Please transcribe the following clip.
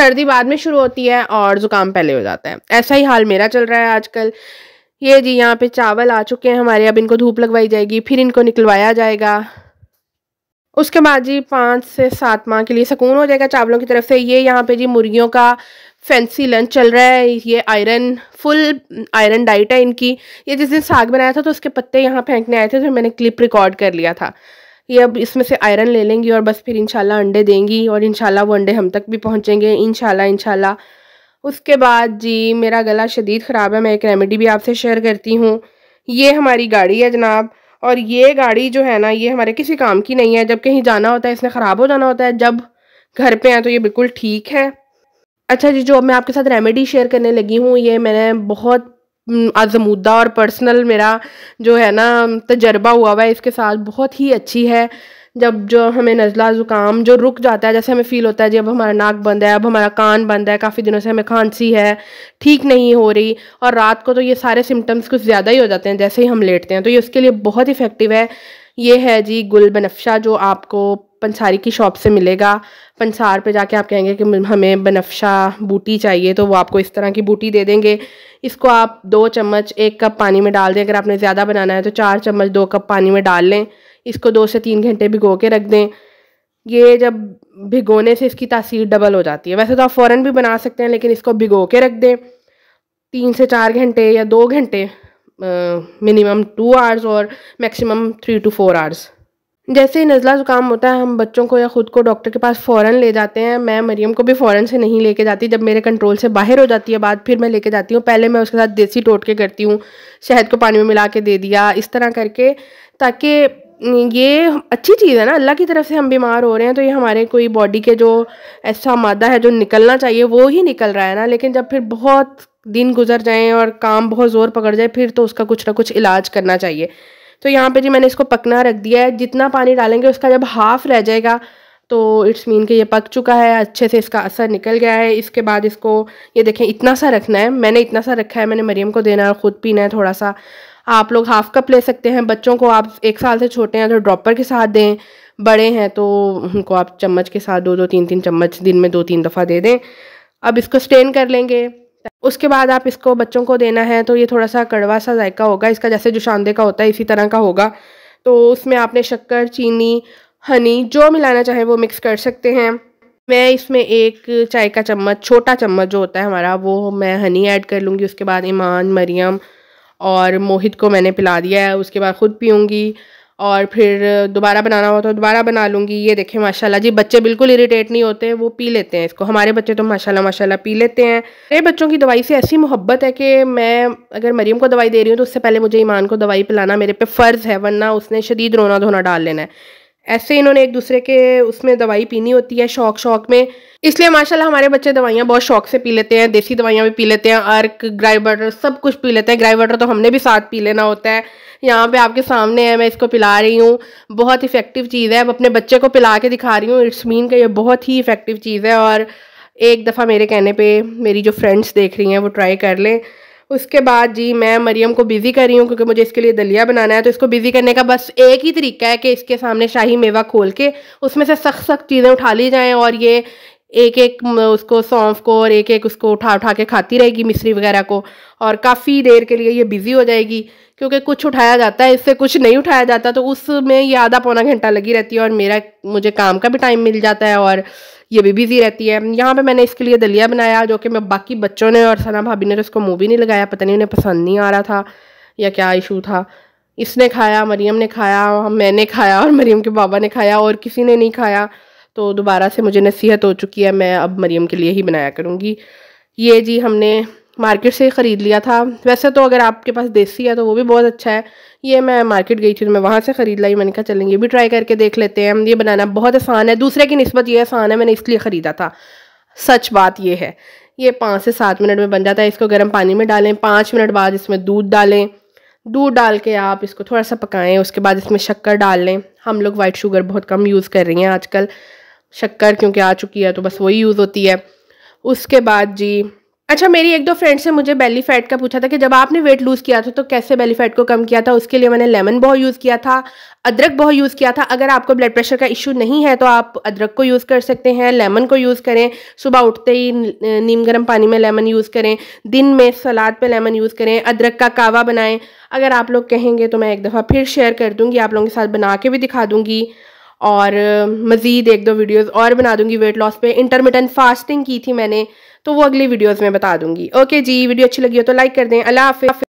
सर्दी बाद में शुरू होती है और ज़ुकाम पहले हो जाता है ऐसा ही हाल मेरा चल रहा है आजकल ये जी यहाँ पे चावल आ चुके हैं हमारे अब इनको धूप लगवाई जाएगी फिर इनको निकलवाया जाएगा उसके बाद जी पाँच से सात माह के लिए सुकून हो जाएगा चावलों की तरफ से ये यहाँ पे जी मुर्गियों का फैंसी लंच चल रहा है ये आयरन फुल आयरन डाइट है इनकी ये जिस दिन साग बनाया था तो उसके पत्ते यहाँ फेंकने आए थे तो मैंने क्लिप रिकॉर्ड कर लिया था ये अब इसमें से आयरन ले लेंगी और बस फिर इंशाल्लाह अंडे देंगी और इंशाल्लाह वो अंडे हम तक भी पहुँचेंगे इन इंशाल्लाह उसके बाद जी मेरा गला शदीद ख़राब है मैं एक रेमेडी भी आपसे शेयर करती हूँ ये हमारी गाड़ी है जनाब और ये गाड़ी जो है ना ये हमारे किसी काम की नहीं है जब कहीं जाना होता है इसमें ख़राब हो जाना होता है जब घर पे हैं तो ये बिल्कुल ठीक है अच्छा जी जो मैं आपके साथ रेमेडी शेयर करने लगी हूँ ये मैंने बहुत आजमूदा और पर्सनल मेरा जो है ना तजर्बा हुआ हुआ है इसके साथ बहुत ही अच्छी है जब जो हमें नज़ला ज़ुकाम जो रुक जाता है जैसे हमें फ़ील होता है जब हमारा नाक बंद है अब हमारा कान बंद है काफ़ी दिनों से हमें खांसी है ठीक नहीं हो रही और रात को तो ये सारे सिम्टम्स कुछ ज़्यादा ही हो जाते हैं जैसे ही हम लेटते हैं तो ये उसके लिए बहुत इफ़ेक्टिव है ये है जी गुल बनफ्शा जो आपको पंसारी की शॉप से मिलेगा पंसार पे जाके आप कहेंगे कि हमें बनफ्शा बूटी चाहिए तो वो आपको इस तरह की बूटी दे देंगे इसको आप दो चम्मच एक कप पानी में डाल दें अगर आपने ज़्यादा बनाना है तो चार चम्मच दो कप पानी में डाल लें इसको दो से तीन घंटे भिगो के रख दें ये जब भिगोने से इसकी तासीर डबल हो जाती है वैसे तो आप फ़ौरन भी बना सकते हैं लेकिन इसको भिगो के रख दें तीन से चार घंटे या दो घंटे मिनिमम टू आवर्स और maximum three to four hours जैसे ही नज़ला ज़ुकाम होता है हम बच्चों को या ख़ुद को डॉक्टर के पास फ़ौरन ले जाते हैं मैं मरीम को भी फ़ौरन से नहीं लेके जाती जब मेरे कंट्रोल से बाहर हो जाती है बात फिर मैं लेके जाती हूँ पहले मैं उसके साथ देसी टोटके करती हूँ शहद को पानी में मिला के दे दिया इस तरह करके ताकि ये अच्छी चीज़ है ना अल्लाह की तरफ से हम बीमार हो रहे हैं तो ये हमारे कोई बॉडी के जो ऐसा मादा है जो निकलना चाहिए वो ही निकल रहा है ना लेकिन जब फिर बहुत दिन गुजर जाए और काम बहुत ज़ोर पकड़ जाए फिर तो उसका कुछ ना कुछ इलाज करना चाहिए तो यहाँ पे जी मैंने इसको पकना रख दिया है जितना पानी डालेंगे उसका जब हाफ रह जाएगा तो इट्स मीन कि ये पक चुका है अच्छे से इसका असर निकल गया है इसके बाद इसको ये देखें इतना सा रखना है मैंने इतना सा रखा है मैंने मरीम को देना है ख़ुद पीना है थोड़ा सा आप लोग हाफ कप ले सकते हैं बच्चों को आप एक साल से छोटे हैं तो ड्रॉपर के साथ दें बड़े हैं तो उनको आप चम्मच के साथ दो दो तीन तीन चम्मच दिन में दो तीन दफ़ा दे दें अब इसको स्टेन कर लेंगे उसके बाद आप इसको बच्चों को देना है तो ये थोड़ा सा कड़वा सा जायका होगा इसका जैसे जुशांदे का होता है इसी तरह का होगा तो उसमें आपने शक्कर चीनी हनी जो मिलाना चाहे वो मिक्स कर सकते हैं मैं इसमें एक चाय का चम्मच छोटा चम्मच जो होता है हमारा वो मैं हनी ऐड कर लूँगी उसके बाद ईमान मरियम और मोहित को मैंने पिला दिया है उसके बाद ख़ुद पीऊँगी और फिर दोबारा बनाना हो तो दोबारा बना लूँगी ये देखें माशाल्लाह जी बच्चे बिल्कुल इरिटेट नहीं होते वो पी लेते हैं इसको हमारे बच्चे तो माशाल्लाह माशाल्लाह पी लेते हैं मेरे बच्चों की दवाई से ऐसी मोहब्बत है कि मैं अगर मरीम को दवाई दे रही हूँ तो उससे पहले मुझे ईमान को दवाई पिलाना मेरे पे फ़र्ज़ है वरना उसने शदीद रोना धोना डाल लेना है ऐसे इन्होंने एक दूसरे के उसमें दवाई पीनी होती है शौक शौक में इसलिए माशाल्लाह हमारे बच्चे दवाइयाँ बहुत शौक से पी लेते हैं देसी दवाइयाँ भी पी लेते हैं अर्क ग्राई वाटर सब कुछ पी लेते हैं ग्राई वाटर तो हमने भी साथ पी लेना होता है यहाँ पे आपके सामने है मैं इसको पिला रही हूँ बहुत इफेक्टिव चीज़ है अब अपने बच्चे को पिला के दिखा रही हूँ इट्स मीन का ये बहुत ही इफेक्टिव चीज़ है और एक दफ़ा मेरे कहने पर मेरी जो फ्रेंड्स देख रही हैं वो ट्राई कर लें उसके बाद जी मैं मरियम को बिज़ी कर रही हूँ क्योंकि मुझे इसके लिए दलिया बनाना है तो इसको बिज़ी करने का बस एक ही तरीका है कि इसके सामने शाही मेवा खोल के उसमें से सख्त सख्त चीज़ें उठा ली जाएँ और ये एक एक उसको सौंफ को और एक एक उसको उठा उठा के खाती रहेगी मिश्री वगैरह को और काफ़ी देर के लिए ये बिज़ी हो जाएगी क्योंकि कुछ उठाया जाता है इससे कुछ नहीं उठाया जाता तो उसमें ये आधा पौना घंटा लगी रहती है और मेरा मुझे काम का भी टाइम मिल जाता है और ये भी बिज़ी रहती है यहाँ पे मैंने इसके लिए दलिया बनाया जो कि मैं बाकी बच्चों ने और सना भाभी ने तो इसको मुँह भी नहीं लगाया पता नहीं उन्हें पसंद नहीं आ रहा था या क्या इशू था इसने खाया मरियम ने खाया मैंने खाया और मरियम के बाबा ने खाया और किसी ने नहीं खाया तो दोबारा से मुझे नसीहत हो चुकी है मैं अब मरियम के लिए ही बनाया करूँगी ये जी हमने मार्केट से ख़रीद लिया था वैसे तो अगर आपके पास देसी है तो वो भी बहुत अच्छा है ये मैं मार्केट गई थी तो मैं वहाँ से ख़रीद लाई मैंने कहा चलें ये भी ट्राई करके देख लेते हैं ये बनाना बहुत आसान है दूसरे की नस्बत ये आसान है मैंने इसलिए ख़रीदा था सच बात ये है ये पाँच से सात मिनट में बन जाता है इसको गर्म पानी में डालें पाँच मिनट बाद इसमें दूध डालें दूध डाल के आप इसको थोड़ा सा पकाएं उसके बाद इसमें शक्कर डाल लें हम लोग वाइट शुगर बहुत कम यूज़ कर रही हैं आजकल शक्कर क्योंकि आ चुकी है तो बस वही यूज़ होती है उसके बाद जी अच्छा मेरी एक दो फ्रेंड से मुझे बेली फैट का पूछा था कि जब आपने वेट लूज़ किया था तो कैसे बेली फैट को कम किया था उसके लिए मैंने लेमन बहुत यूज़ किया था अदरक बहुत यूज़ किया था अगर आपको ब्लड प्रेशर का इशू नहीं है तो आप अदरक को यूज़ कर सकते हैं लेमन को यूज़ करें सुबह उठते ही नीम गर्म पानी में लेमन यूज़ करें दिन में सलाद पर लेमन यूज़ करें अदरक का कावा बनाएं अगर आप लोग कहेंगे तो मैं एक दफ़ा फिर शेयर कर दूँगी आप लोगों के साथ बना के भी दिखा दूँगी और मज़ीद एक दो वीडियोस और बना दूंगी वेट लॉस पे इंटरमीडियंट फास्टिंग की थी मैंने तो वो अगली वीडियोस में बता दूंगी ओके जी वीडियो अच्छी लगी हो तो लाइक कर दें अल्लाह हाफि